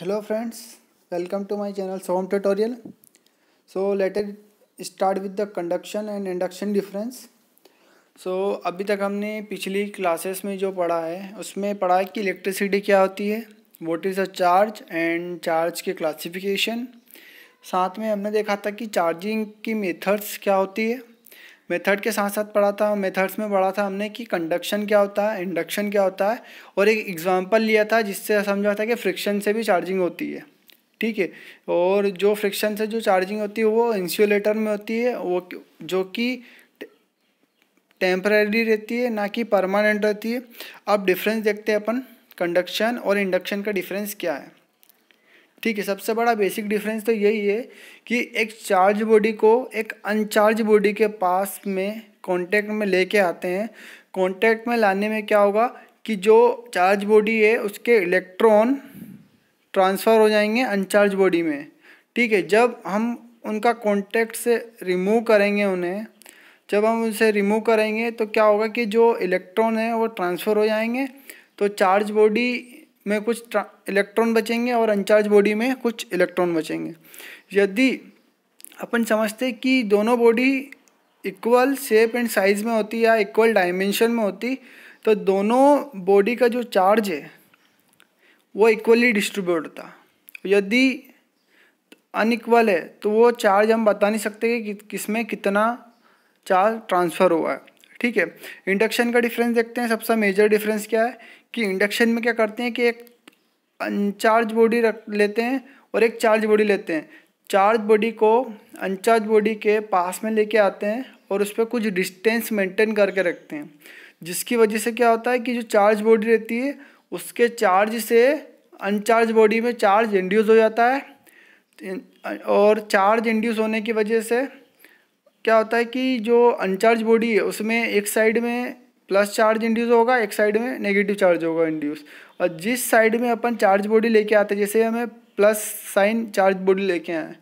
hello friends welcome to my channel Som tutorial so let us start with the conduction and induction difference so अभी तक हमने पिछली classes में जो पढ़ा है उसमें पढ़ा है कि इलेक्ट्रिसिटी क्या होती है what is a charge and charge के क्लासिफिकेशन साथ में हमने देखा था कि चार्जिंग की मेथड्स क्या होती है मेथड के साथ साथ पढ़ा था मेथड्स में पढ़ा था हमने कि कंडक्शन क्या होता है इंडक्शन क्या होता है और एक एग्जाम्पल लिया था जिससे समझा था कि फ्रिक्शन से भी चार्जिंग होती है ठीक है और जो फ्रिक्शन से जो चार्जिंग होती है वो इंसुलेटर में होती है वो जो कि टेम्परेरी रहती है ना कि परमानेंट रहती है अब डिफरेंस देखते हैं अपन कंडक्शन और इंडक्शन का डिफरेंस क्या है ठीक है सबसे बड़ा बेसिक डिफरेंस तो यही है कि एक चार्ज बॉडी को एक अनचार्ज बॉडी के पास में कांटेक्ट में लेके आते हैं कांटेक्ट में लाने में क्या होगा कि जो चार्ज बॉडी है उसके इलेक्ट्रॉन ट्रांसफ़र हो जाएंगे अनचार्ज बॉडी में ठीक है जब हम उनका कांटेक्ट से रिमूव करेंगे उन्हें जब हम उनसे रिमूव करेंगे तो क्या होगा कि जो इलेक्ट्रॉन है वो ट्रांसफ़र हो जाएंगे तो चार्ज बॉडी में कुछ इलेक्ट्रॉन बचेंगे और अनचार्ज बॉडी में कुछ इलेक्ट्रॉन बचेंगे यदि अपन समझते कि दोनों body equal shape and size में होती या इक्वल डायमेंशन में होती तो दोनों बॉडी का जो चार्ज है वो इक्वली डिस्ट्रीब्यूट होता यदि अनइक्वल है तो वो चार्ज हम बता नहीं सकते कि किस में कितना चार्ज ट्रांसफ़र हुआ है ठीक है इंडक्शन का डिफरेंस देखते हैं सबसे मेजर डिफरेंस क्या है कि इंडक्शन में क्या करते हैं कि एक अनचार्ज बॉडी रख लेते हैं और एक चार्ज बॉडी लेते हैं चार्ज बॉडी को अनचार्ज बॉडी के पास में लेके आते हैं और उस पर कुछ डिस्टेंस मेंटेन करके रखते हैं जिसकी वजह से क्या होता है कि जो चार्ज बॉडी रहती है उसके चार्ज से अनचार्ज बॉडी में चार्ज इंड्यूस हो जाता है और चार्ज इंड्यूस होने की वजह से क्या होता है कि जो अनचार्ज बॉडी है उसमें एक साइड में प्लस चार्ज इंड्यूस होगा एक साइड में नेगेटिव चार्ज होगा इंड्यूस और जिस साइड में अपन चार्ज बॉडी लेके आते हैं जैसे हमें प्लस साइन चार्ज बॉडी लेके आए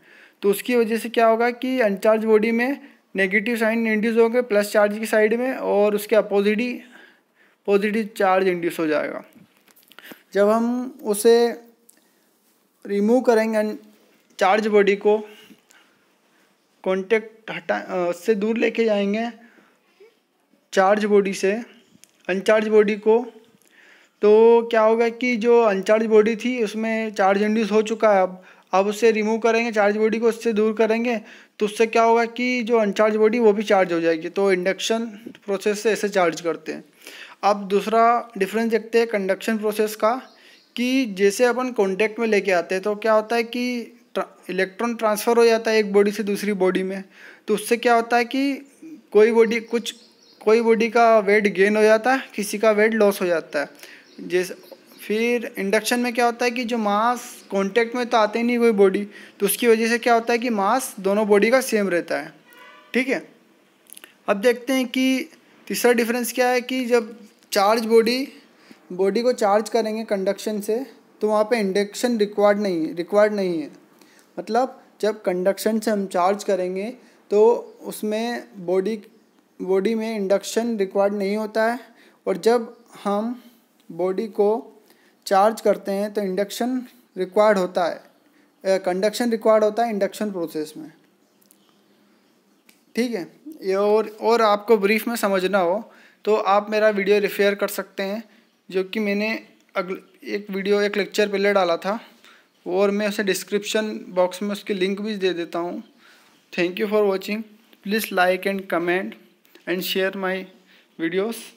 तो उसकी वजह से क्या होगा कि अनचार्ज बॉडी में नेगेटिव साइन इंड्यूस होंगे प्लस चार्ज की साइड में और उसके अपोजिट ही पॉजिटिव चार्ज इंड्यूस हो जाएगा जब हम उसे रिमूव करेंगे चार्ज बॉडी को कॉन्टेक्ट हटा उससे दूर लेके जाएंगे चार्ज बॉडी से अनचार्ज बॉडी को तो क्या होगा कि जो अनचार्ज बॉडी थी उसमें चार्ज इंड्यूस हो चुका है अब अब उससे रिमूव करेंगे चार्ज बॉडी को उससे दूर करेंगे तो उससे क्या होगा कि जो अनचार्ज बॉडी वो भी चार्ज हो जाएगी तो इंडक्शन प्रोसेस से ऐसे चार्ज करते हैं अब दूसरा डिफरेंस देखते हैं कंडक्शन प्रोसेस का कि जैसे अपन कॉन्टैक्ट में लेके आते हैं तो क्या होता है कि इलेक्ट्रॉन ट्रांसफ़र हो जाता है एक बॉडी से दूसरी बॉडी में तो उससे क्या होता है कि कोई बॉडी कुछ कोई बॉडी का वेट गेन हो जाता है किसी का वेट लॉस हो जाता है जैसे फिर इंडक्शन में क्या होता है कि जो मास कांटेक्ट में तो आते ही नहीं कोई बॉडी तो उसकी वजह से क्या होता है कि मास दोनों बॉडी का सेम रहता है ठीक है अब देखते हैं कि तीसरा डिफरेंस क्या है कि जब चार्ज बॉडी बॉडी को चार्ज करेंगे कंडक्शन से तो वहाँ पे इंडक्शन रिक्वायर्ड नहीं है रिक्वायर्ड नहीं है मतलब जब कंडक्शन से हम चार्ज करेंगे तो उसमें बॉडी बॉडी में इंडक्शन रिक्वायर्ड नहीं होता है और जब हम बॉडी को चार्ज करते हैं तो इंडक्शन रिक्वायर्ड होता है कंडक्शन रिक्वायर्ड होता है इंडक्शन प्रोसेस में ठीक है ये और और आपको ब्रीफ में समझना हो तो आप मेरा वीडियो रिफेयर कर सकते हैं जो कि मैंने अगले एक वीडियो एक लेक्चर पहले डाला था और मैं उसे डिस्क्रिप्शन बॉक्स में उसकी लिंक भी दे देता हूँ thank you for watching please like and comment and share my videos